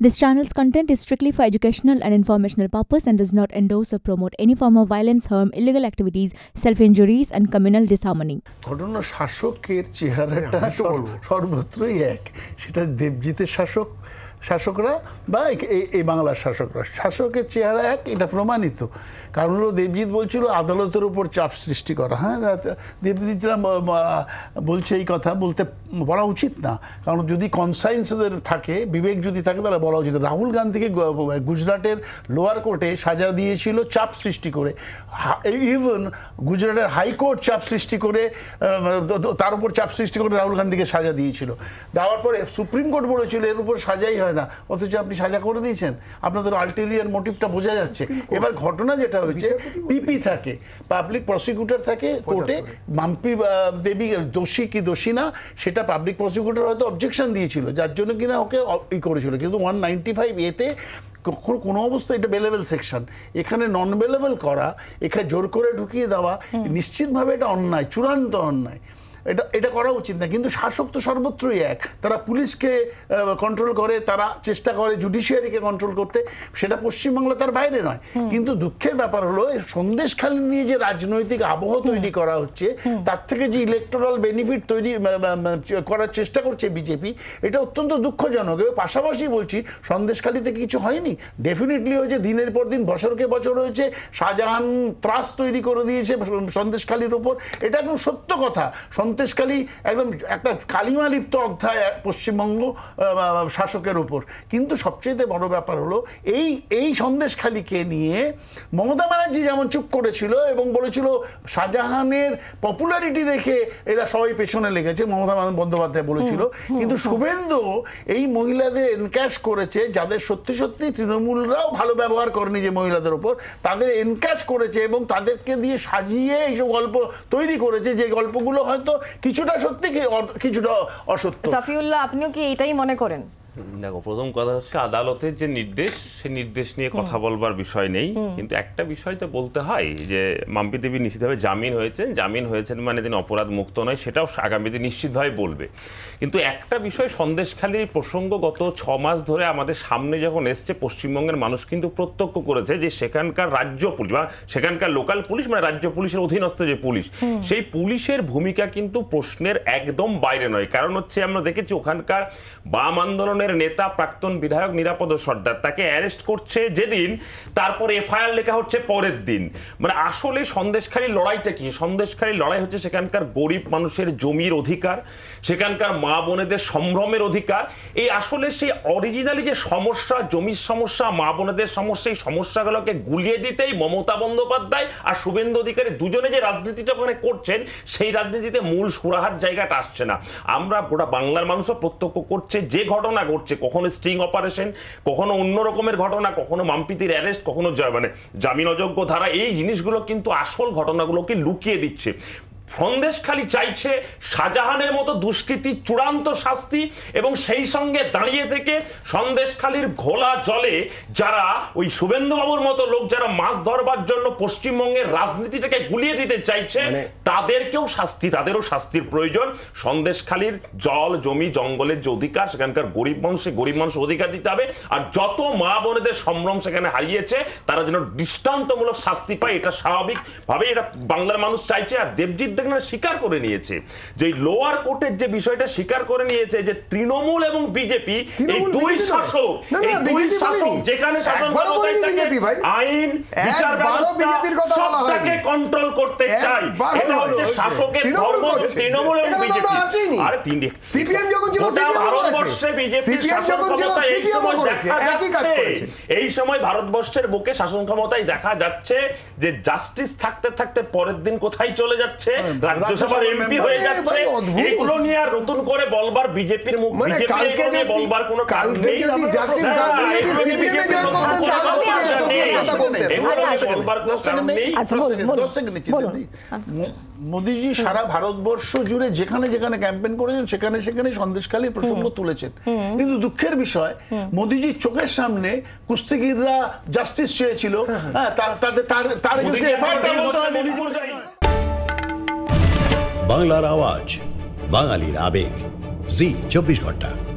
This channel's content is strictly for educational and informational purpose and does not endorse or promote any form of violence, harm, illegal activities, self-injuries and communal disharmony. ঘটনা শাসকের চেহারাটা সর্বত্রই এক সেটা দেবজিতের শাসক শাসকরা বা এই বাংলার শাসকরা শাসকের চেহারা এক এটা প্রমাণিত কারণ হলো দেবজিৎ বলছিল আদালতের উপর চাপ সৃষ্টি করা হ্যাঁ দেবজিৎরা বলছে এই কথা বলতে বলা উচিত না কারণ যদি কনসাইন্সদের থাকে বিবেক যদি থাকে তাহলে বলা উচিত রাহুল গান্ধীকে গুজরাটের লোয়ার কোর্টে সাজা দিয়েছিল চাপ সৃষ্টি করে ইভেন গুজরাটের হাইকোর্ট চাপ সৃষ্টি করে তার উপর চাপ সৃষ্টি করে রাহুল গান্ধীকে সাজা দিয়েছিল দেওয়ার পরে সুপ্রিম কোর্ট বলেছিল এর উপর সাজাই হয় হয় না অথচ আপনি সাজা করে দিয়েছেন আপনাদের আলটেরিয়ার মোটিভটা বোঝা যাচ্ছে এবার ঘটনা যেটা হয়েছে পিপি থাকে পাবলিক প্রসিকিউটর থাকে কোর্টে মাম্পি দেবী দোষী কি দোষী না সেটা পাবলিক প্রসিকিউটর হয়তো অবজেকশন দিয়েছিল যার জন্য কিনা ওকে ই করেছিল কিন্তু ওয়ান নাইনটি ফাইভ এতে কখনো কোনো অবস্থায় এটা বেলেবেল সেকশন এখানে নন বেলেবেল করা এখানে জোর করে ঢুকিয়ে দেওয়া নিশ্চিতভাবে এটা অন্যায় চূড়ান্ত অন্যায় এটা এটা করা উচিত না কিন্তু শাসক তো সর্বত্রই এক তারা পুলিশকে কন্ট্রোল করে তারা চেষ্টা করে জুডিশিয়ারিকে কন্ট্রোল করতে সেটা পশ্চিমবাংলা তার বাইরে নয় কিন্তু দুঃখের ব্যাপার হলো সন্দেশখালী নিয়ে যে রাজনৈতিক আবহ তৈরি করা হচ্ছে তার থেকে যে ইলেকট্রাল বেনিফিট তৈরি করার চেষ্টা করছে বিজেপি এটা অত্যন্ত দুঃখজনক এবং পাশাপাশি বলছি সন্দেশখালীতে কিছু হয়নি ডেফিনেটলি হয়েছে দিনের পর দিন বছরকে বছর হয়েছে শাহজাহান ত্রাস তৈরি করে দিয়েছে সন্দেশখালীর উপর এটা একদম সত্য কথা সন্দেশকালী একদম একটা কালিমালিপ্ত অধ্যায় পশ্চিমবঙ্গ শাসকের ওপর কিন্তু সবচেয়ে বড় ব্যাপার হলো এই এই সন্দেশখালীকে নিয়ে মমতা ব্যানার্জি যেমন চুপ করেছিল এবং বলেছিল শাহজাহানের পপুলারিটি দেখে এরা সবাই পেছনে লেগেছে মমতা বন্দ্যোপাধ্যায় বলেছিল কিন্তু শুভেন্দু এই মহিলাদের এনক্যাশ করেছে যাদের সত্যি সত্যি তৃণমূলরাও ভালো ব্যবহার করেনি যে মহিলাদের ওপর তাদের এনক্যাশ করেছে এবং তাদেরকে দিয়ে সাজিয়ে এইসব গল্প তৈরি করেছে যে গল্পগুলো হয়তো কিছুটা সত্যি কিছুটা অসত্য সাফিউল্লাহ আপনিও কি এটাই মনে করেন দেখো প্রথম কথা হচ্ছে আদালতের যে নির্দেশ সে নির্দেশ নিয়ে কথা বলবার বিষয় নেই কিন্তু একটা বিষয় তো বলতে হয় যে মাম্পি দেবী নিশ্চিতভাবে জামিন হয়েছেন জামিন হয়েছেন মানে তিনি অপরাধ মুক্ত নয় সেটাও আগামী দিন নিশ্চিতভাবে বলবে কিন্তু একটা বিষয় সন্দেশখালীর প্রসঙ্গ গত ছ মাস ধরে আমাদের সামনে যখন এসছে পশ্চিমবঙ্গের মানুষ কিন্তু প্রত্যক্ষ করেছে যে সেখানকার রাজ্য পুলিশ বা সেখানকার লোকাল পুলিশ মানে রাজ্য পুলিশের অধীনস্থ যে পুলিশ সেই পুলিশের ভূমিকা কিন্তু প্রশ্নের একদম বাইরে নয় কারণ হচ্ছে আমরা দেখেছি ওখানকার বাম আন্দোলনের দলের নেতা প্রাক্তন বিধায়ক নিরাপদ সর্দার তাকে অ্যারেস্ট করছে যেদিন তারপর এফআইআর লেখা হচ্ছে পরের দিন মানে আসলে সন্দেশখালী লড়াইটা কি সন্দেশখালী লড়াই হচ্ছে সেখানকার গরিব মানুষের জমির অধিকার সেখানকার মা বোনেদের সম্ভ্রমের অধিকার এই আসলে সেই অরিজিনালি যে সমস্যা জমির সমস্যা মা বোনেদের সমস্যা এই সমস্যাগুলোকে গুলিয়ে দিতেই মমতা বন্দ্যোপাধ্যায় আর শুভেন্দু অধিকারী দুজনে যে রাজনীতিটা ওখানে করছেন সেই রাজনীতিতে মূল সুরাহার জায়গাটা আসছে না আমরা গোটা বাংলার মানুষও প্রত্যক্ষ করছে যে ঘটনা ঘটছে কখনো স্ট্রিং অপারেশন কখনো অন্য রকমের ঘটনা কখনো মাম্পিতির অ্যারেস্ট কখনো মানে জামিন অযোগ্য ধারা এই জিনিসগুলো কিন্তু আসল ঘটনাগুলোকে লুকিয়ে দিচ্ছে খালি চাইছে শাহজাহানের মতো দুষ্কৃতির চূড়ান্ত শাস্তি এবং সেই সঙ্গে দাঁড়িয়ে থেকে সন্দেশ খালির ঘোলা জলে যারা ওই শুভেন্দুবাবুর মতো লোক যারা মাছ ধরবার জন্য পশ্চিমবঙ্গের রাজনীতিটাকে গুলিয়ে দিতে চাইছে মানে তাদেরকেও শাস্তি তাদেরও শাস্তির প্রয়োজন সন্দেশ খালির জল জমি জঙ্গলের যে অধিকার সেখানকার গরিব মানুষের গরিব মানুষ অধিকার দিতে হবে আর যত মা বোনেদের সম্ভ্রম সেখানে হারিয়েছে তারা যেন দৃষ্টান্তমূলক শাস্তি পায় এটা স্বাভাবিকভাবে এটা বাংলার মানুষ চাইছে আর দেবজিৎ কিন্তু এখানে স্বীকার করে নিয়েছে যে লোয়ার কোর্টের যে বিষয়টা স্বীকার করে নিয়েছে যে তৃণমূল এবং বিজেপি এই দুই শাসক এই দুই শাসক যেখানে শাসন করতে আইন বিচার ব্যবস্থা সবটাকে কন্ট্রোল করতে চায় এটা হচ্ছে শাসকের ধর্ম তৃণমূল এবং বিজেপি আরে তিন সিপিএম যখন ছিল ভারতবর্ষে বিজেপির শাসন ক্ষমতা এই সময় দেখা যাচ্ছে এই সময় ভারতবর্ষের বুকে শাসন ক্ষমতায় দেখা যাচ্ছে যে জাস্টিস থাকতে থাকতে পরের দিন কোথায় চলে যাচ্ছে রাজ্যসভার এমপি হয়ে যাচ্ছে এগুলো নিয়ে আর নতুন করে বলবার বিজেপির মুখ মানে বিজেপি বলবার কোনো কাজ নেই আচ্ছা, আচ্ছা, আচ্ছা। মোদীজি সারা ভারতবর্ষ জুড়ে যেখানে যেখানে ক্যাম্পেন করেছেন সেখানে সেখানে সন্দেশকালী প্রসঙ্গ তুলেছেন কিন্তু দুঃখের বিষয় মোদীজির চোখের সামনে কুস্তিগিররা জাস্টিস চেয়েছিল বাংলার আওয়াজ বাঙালির আবেগ জি চব্বিশ ঘন্টা